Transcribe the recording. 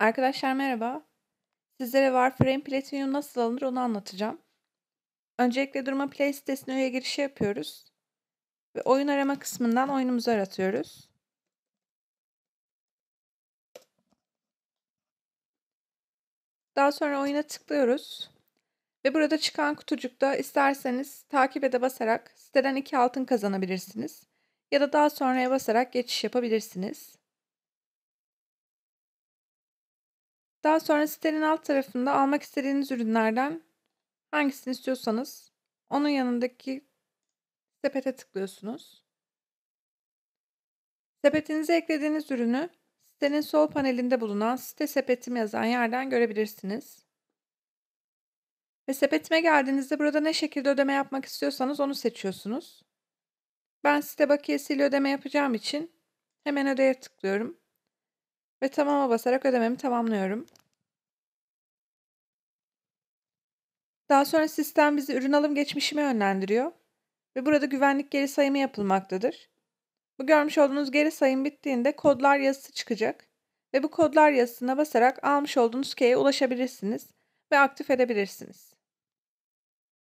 Arkadaşlar merhaba. Sizlere Warframe Platinum nasıl alınır onu anlatacağım. Öncelikle duruma Play sitesine üye girişi yapıyoruz. Ve oyun arama kısmından oyunumuzu aratıyoruz. Daha sonra oyuna tıklıyoruz. Ve burada çıkan kutucukta isterseniz takibe ede basarak siteden 2 altın kazanabilirsiniz. Ya da daha sonraya basarak geçiş yapabilirsiniz. Daha sonra sitenin alt tarafında almak istediğiniz ürünlerden hangisini istiyorsanız onun yanındaki sepete tıklıyorsunuz. Sepetinize eklediğiniz ürünü sitenin sol panelinde bulunan site sepetim yazan yerden görebilirsiniz. Ve sepetime geldiğinizde burada ne şekilde ödeme yapmak istiyorsanız onu seçiyorsunuz. Ben site bakiyesiyle ödeme yapacağım için hemen ödeye tıklıyorum. Ve tamama basarak ödememi tamamlıyorum. Daha sonra sistem bizi ürün alım geçmişime yönlendiriyor ve burada güvenlik geri sayımı yapılmaktadır. Bu görmüş olduğunuz geri sayım bittiğinde kodlar yazısı çıkacak ve bu kodlar yazısına basarak almış olduğunuz key'e ulaşabilirsiniz ve aktif edebilirsiniz.